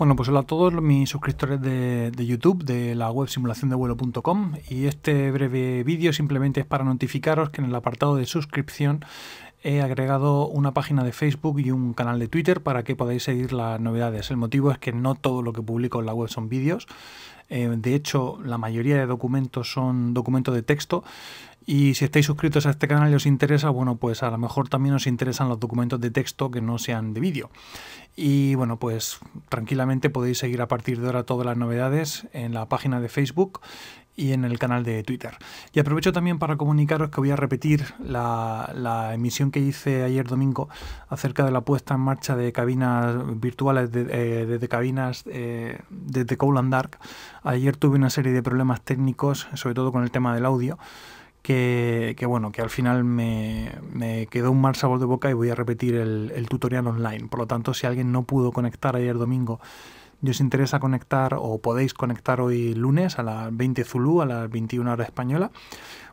Bueno, pues hola a todos mis suscriptores de, de YouTube, de la web simulaciondevuelo.com y este breve vídeo simplemente es para notificaros que en el apartado de suscripción he agregado una página de Facebook y un canal de Twitter para que podáis seguir las novedades. El motivo es que no todo lo que publico en la web son vídeos. Eh, de hecho, la mayoría de documentos son documentos de texto. Y si estáis suscritos a este canal y os interesa, bueno, pues a lo mejor también os interesan los documentos de texto que no sean de vídeo. Y bueno, pues tranquilamente podéis seguir a partir de ahora todas las novedades en la página de Facebook y en el canal de Twitter. Y aprovecho también para comunicaros que voy a repetir la, emisión que hice ayer domingo acerca de la puesta en marcha de cabinas virtuales, eh, desde de, de, cabinas eh, desde and Dark. Ayer tuve una serie de problemas técnicos, sobre todo con el tema del audio. Que, bueno, que al final me, quedó un mal sabor de boca y voy a repetir el, tutorial online. Por lo tanto, si alguien no pudo conectar ayer domingo y os interesa conectar o podéis conectar hoy lunes a las 20 Zulu, a las 21 hora española,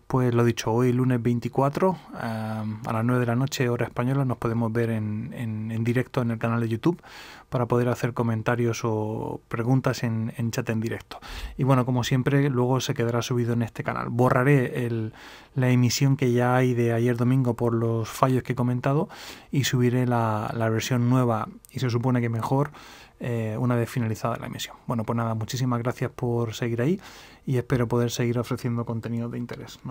pues lo dicho, hoy lunes 24 a las 9 de la noche hora española nos podemos ver en, directo en el canal de YouTube para poder hacer comentarios o preguntas en, chat en directo. Y bueno, como siempre, luego se quedará subido en este canal. Borraré la emisión que ya hay de ayer domingo por los fallos que he comentado y subiré la, versión nueva y se supone que mejor eh, una vez finalizada la emisión. Bueno, pues nada, muchísimas gracias por seguir ahí y espero poder seguir ofreciendo contenido de interés